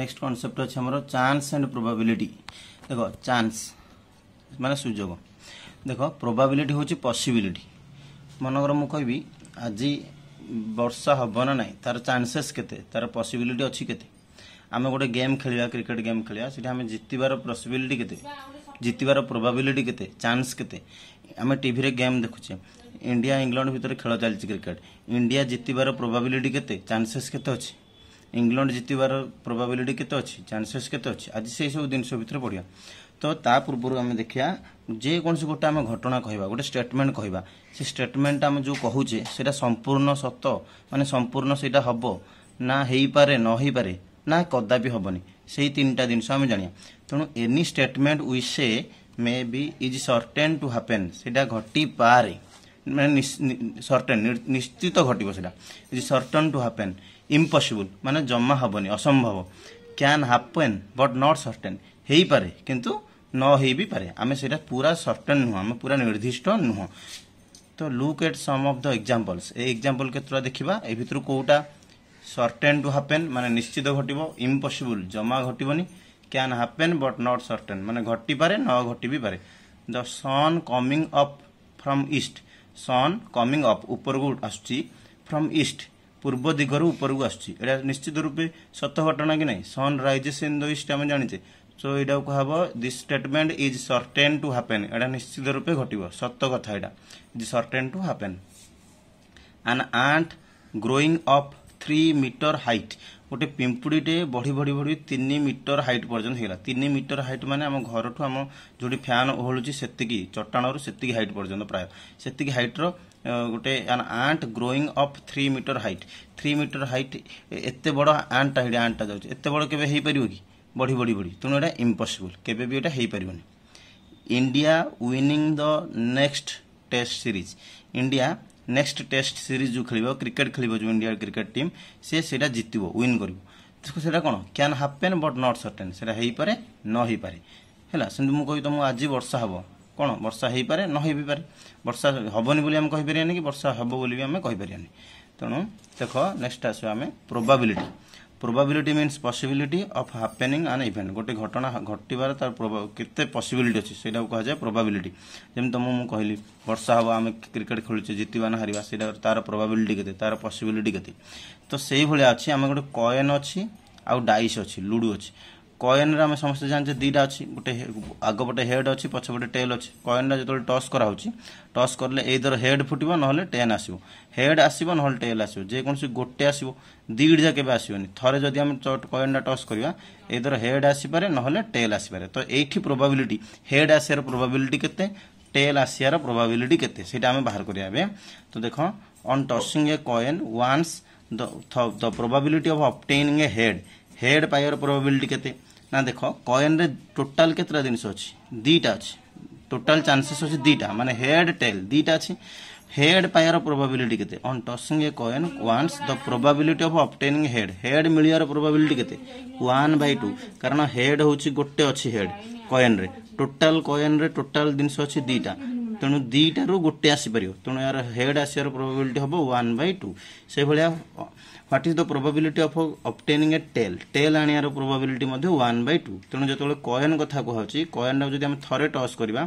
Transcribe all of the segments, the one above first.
next concept আছে আমার chance and probability দেখ চান্স মানে সুযোগ দেখ প্রোবাবিলিটি হচ্ছে পসিবিলিটি মনেকর মু কবি আজ বর্ষা হব না নাই তার চান্সেস কেতে তার পসিবিলিটি অছি কেতে আমি গোটে গেম খেলিবা ক্রিকেট গেম খেলিবা সেটি আমি জিতবার পসিবিলিটি কেতে জিতবার প্রোবাবিলিটি কেতে চান্স কেতে আমি টিভিরে গেম দেখুছে ইন্ডিয়া ইংল্যান্ড ভিতরে খেল চালছে ক্রিকেট ইন্ডিয়া জিতবার প্রোবাবিলিটি কেতে চান্সেস কেতে অছে ଇଂଲଣ୍ଡ ଜିତିବାର ପ୍ରୋବାବିଲିଟି କେତେ ଅଛି ଚାନ୍ସେସ୍ କେତେ ଅଛି ଆଜି ସେହିସବୁ ଜିନିଷ ଭିତରେ ପଡ଼ିବା ତ ତା ପୂର୍ବରୁ ଆମେ ଦେଖିବା ଯେକୌଣସି ଗୋଟେ ଆମେ ଘଟଣା କହିବା ଗୋଟେ ଷ୍ଟେଟମେଣ୍ଟ କହିବା ସେ ଷ୍ଟେଟମେଣ୍ଟ ଆମେ ଯେଉଁ କହୁଛେ ସେଇଟା ସମ୍ପୂର୍ଣ୍ଣ ସତ ମାନେ ସମ୍ପୂର୍ଣ୍ଣ ସେଇଟା ହେବ ନା ହେଇପାରେ ନ ହେଇପାରେ ନା କଦାପି ହେବନି ସେଇ ତିନିଟା ଜିନିଷ ଆମେ ଜାଣିବା ତେଣୁ ଏନି ଷ୍ଟେଟମେଣ୍ଟ ୱିସ୍ ସେ may be is certain to happen ସେଇଟା ଘଟିପାରେ ମାନେ ସର୍ଟେନ୍ ନିଶ୍ଚିତ ଘଟିବ ସେଇଟା is certain to happen impossible ମାନେ ଜମା ହେବନି ଅସମ୍ଭବ can happen but not certain ହେଇପାରେ କିନ୍ତୁ ନ ହେଇ ବି ପାରେ ଆମେ ସେଇଟା ପୁରା ସର୍ଟେନ୍ ନୁହଁ ଆମେ ପୁରା ନିର୍ଦ୍ଦିଷ୍ଟ ନୁହଁ ତ look at some of the examples ଏ ଏକ୍ଜାମ୍ପଲ୍ କେତେଟା ଦେଖିବା ଏ ଭିତରୁ କେଉଁଟା ସର୍ଟେନ୍ ଟୁ ହାପେନ୍ ମାନେ ନିଶ୍ଚିତ ଘଟିବ ଇମ୍ପସିବୁଲ୍ ଜମା ଘଟିବନି can happen but not certain ମାନେ ଘଟିପାରେ ନ ଘଟି ବି ପାରେ the sun coming up from east sun coming up ଉପରକୁ ଆସୁଛି ଫ୍ରମ୍ ଇଷ୍ଟ ପୂର୍ବ ଦିଗରୁ ଉପରକୁ ଆସୁଛି ଏଇଟା ନିଶ୍ଚିତ ରୂପେ ସତ ଘଟଣା କି ନାହିଁ ସନ୍ ରାଇଜେସ୍ ଇନ୍ ଦ ଇଷ୍ଟ ଆମେ ଜାଣିଛେ ସୋ ଏଇଟାକୁ କୁହାହେବ the statement is certain to happen ଏଇଟା ନିଶ୍ଚିତ ରୂପେ ଘଟିବ ସତ କଥା ଏଇଟା is certain to happen and ant growing of three metre height ଗୋଟେ ପିମ୍ପୁଡ଼ିଟେ ବଢ଼ି ବଢ଼ି ବଢ଼ି ତିନି ମିଟର ହାଇଟ୍ ପର୍ଯ୍ୟନ୍ତ ହେଇଗଲା ତିନି ମିଟର ହାଇଟ୍ ମାନେ ଆମ ଘରଠୁ ଆମ ଯେଉଁଠି ଫ୍ୟାନ୍ ଓହଳୁଛି ସେତିକି ଚଟାଣରୁ ସେତିକି ହାଇଟ୍ ପର୍ଯ୍ୟନ୍ତ ପ୍ରାୟ ସେତିକି ହାଇଟ୍ର ଗୋଟେ ant growing of three metre height three metre height ଏତେ ବଡ଼ ଆଣ୍ଟଟା ହେଇଟି ଆଣ୍ଟଟା ଯାଉଛି ଏତେ ବଡ଼ କେବେ ହେଇପାରିବ କି ବଢ଼ି ବଢ଼ି ବଢ଼ି ତେଣୁ ଏଇଟା ଇମ୍ପସିବୁଲ୍ କେବେ ବି ଏଇଟା ହେଇପାରିବନି India winning the next test series India next test series যে খেলব ক্রিকেট খেলব যে ইন্ডিয়া ক্রিকেট টিম সে সেটা জিতব উইন করব সেটা কোণ ক্যান হাপেন বট নট সর্টেন সেটা হইপারে ন হইপারে ହେଲା ସେମିତି ମୁଁ କହିବି ତୁମକୁ ଆଜି ବର୍ଷା ହେବ କ'ଣ ବର୍ଷା ହେଇପାରେ ନ ହେଇପାରେ ବର୍ଷା ହେବନି ବୋଲି ଆମେ କହିପାରିବାନି କି ବର୍ଷା ହେବ ବୋଲି ବି ଆମେ କହିପାରିବାନି ତେଣୁ ଦେଖ ନେକ୍ସଟ ଆସିବା ଆମେ probability probability means possibility of happening an event গোটে ঘটনা ঘটিবার তার কেতে পসিবিলিটি অছে সেটা কুহযায় প্রোবাবিলিটি যেমন তুমি মু কহিলি বর্ষা হব আমি ক্রিকেট খেলুছে জিতবা না হারিবা সেটা তার প্রোবাবিলিটি কেতে তার পসিবিলিটি কেতে তো সেইভাবে আছে আমি গোটে কয়েন অছি আউ ডাইস অছি লুডু অছি କଏନ୍ରେ ଆମେ ସମସ୍ତେ ଜାଣିଛେ ଦୁଇଟା ଅଛି ଗୋଟେ ଆଗପଟେ ହେଡ୍ ଅଛି ପଛପଟେ ଟେଲ୍ ଅଛି କଏନ୍ଟା ଯେତେବେଳେ ଟସ୍ କରାହେଉଛି ଟସ୍ କଲେ ଏଇଦର ହେଡ୍ ଫୁଟିବ ନହେଲେ ଟେନ୍ ଆସିବ ହେଡ୍ ଆସିବ ନହେଲେ ଟେଲ୍ ଆସିବ ଯେକୌଣସି ଗୋଟେ ଆସିବ ଦୁଇଟା କେବେ ଆସିବନି ଥରେ ଯଦି ଆମେ କଏନ୍ଟା ଟସ୍ କରିବା ଏଇଦର ହେଡ୍ ଆସିପାରେ ନହେଲେ ଟେଲ୍ ଆସିପାରେ ତ ଏଇଠି ପ୍ରୋବାବିଲିଟି ହେଡ୍ ଆସିବାର ପ୍ରୋବାବିଲିଟି କେତେ টেল আসিয়ার প্রোবাবিলিটি কেতে সেটা আমি বাহার করিয়া এবে তো দেখ on tossing a coin once the probability of obtaining a head head পাইবার প্রোবাবিলিটি কেতে ନା ଦେଖ କଏନ୍ରେ ଟୋଟାଲ୍ କେତେଟା ଜିନିଷ ଅଛି ଦୁଇଟା ଅଛି ଟୋଟାଲ୍ ଚାନ୍ସେସ୍ ଅଛି ଦୁଇଟା ମାନେ ହେଡ୍ ଟେଲ୍ ଦୁଇଟା ଅଛି ହେଡ୍ ପାଇବାର ପ୍ରୋବାବିଲିଟି କେତେ on tossing a coin once the probability of obtaining head head ମିଳିବାର ପ୍ରୋବାବିଲିଟି କେତେ ୱାନ୍ ବାଇ ଟୁ କାରଣ ହେଡ୍ ହେଉଛି ଗୋଟେ ଅଛି ହେଡ୍ କଏନ୍ରେ ଟୋଟାଲ୍ କଏନ୍ରେ ଟୋଟାଲ୍ ଜିନିଷ ଅଛି ଦୁଇଟା ତେଣୁ ଦୁଇଟାରୁ ଗୋଟେ ଆସିପାରିବ ତେଣୁ ଏହାର ହେଡ୍ ଆସିବାର ପ୍ରୋବାବିଲିଟି ହେବ ୱାନ୍ ବାଇ ଟୁ ସେଭଳିଆ what is the probability of obtaining a tail tail ଆଣିବାର ପ୍ରୋବାବିଲିଟି ମଧ୍ୟ ୱାନ୍ ବାଇ ଟୁ ତେଣୁ ଯେତେବେଳେ କଏନ୍ କଥା କୁହାଯାଉଛି କଏନ୍ଟାକୁ ଯଦି ଆମେ ଥରେ ଟସ୍ କରିବା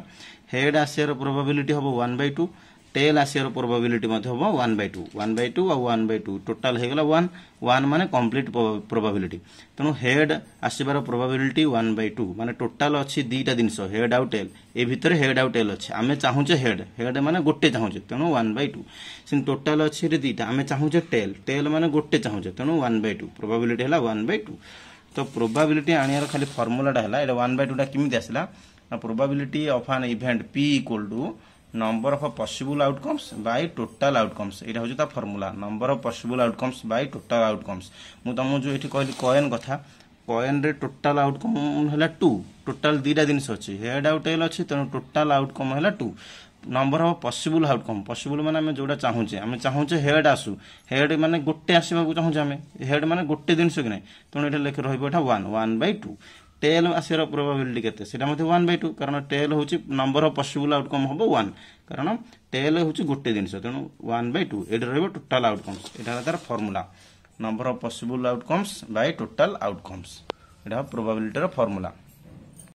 ହେଡ୍ ଆସିବାର ପ୍ରୋବାବିଲିଟି ହେବ ୱାନ୍ ବାଇ ଟୁ টেল আসিবার প্রবাবিলিটি মধ্যে হব one by two one by two আর ওয়ান বাই টু টোটাল হয়ে গেল ওয়ান ওয়ান মানে কমপ্লিট প্রবাবিলিটি তেমন হেড আসিবার প্রবাবিলিটি ওয়ান বাই টু মানে টোটাল অছি দুইটা জিনিস হেড আউ টেল এ ভিতরে হেড আউ টেল অছে আমি চাহুছে হেড হেড মানে গোটে চাহুছে তেমন ওয়ান বাই টু সেমি টোটাল অছি এটি দুইটা আমি চাহুছে টেল টেল মানে গোটে চাহুছে তেমন ওয়ান বাই টু প্রবাবিলিটি হল ওয়ান বাই টু তো প্রবাবিলিটি আনিবার খালি ফর্মুলাটা হল এটা ওয়ান বাই টুটা কেমি আসলা probability of an event P equal to number of possible outcomes by total outcomes এটা হচ্ছে তা formula number of possible outcomes by total outcomes মু তুম যে এটি কহিলি কয়েন কথা কয়েনরে টোটাল আউটকম হল টু টোটাল দুইটা জিনিস অছি হেড আউটেল অছি তেমন টোটাল আউটকম হল টু নম্বর হব পসিবল আউটকম পসিবল মানে আমি যেটা চাহুছে আমি চাহুছে হেড আসু হেড মানে গোটে আসবাকে চাহুছে আমি হেড মানে গোটে জিনিস কি না তেমন এটা লেখে রহব এটা one one by two tail ଆସିବାର ପ୍ରୋବାବିଲିଟି କେତେ ସେଇଟା ମଧ୍ୟ ୱାନ୍ ବାଇ ଟୁ କାରଣ ଟେଲ୍ ହେଉଛି ନମ୍ବର ଅଫ୍ ପସିବୁଲ୍ ଆଉଟକମ୍ ହେବ ୱାନ୍ କାରଣ ଟେଲ୍ ହେଉଛି ଗୋଟେ ଜିନିଷ ତେଣୁ ୱାନ୍ ବାଇ ଟୁ ଏଇଟା ରହିବ ଟୋଟାଲ୍ ଆଉଟକମ୍ସ ଏଇଟା ହେଲା ତା'ର formula number of possible outcomes by total outcomes ଏଇଟା ହେବ ପ୍ରୋବାବିଲିଟିର ଫର୍ମୁଲା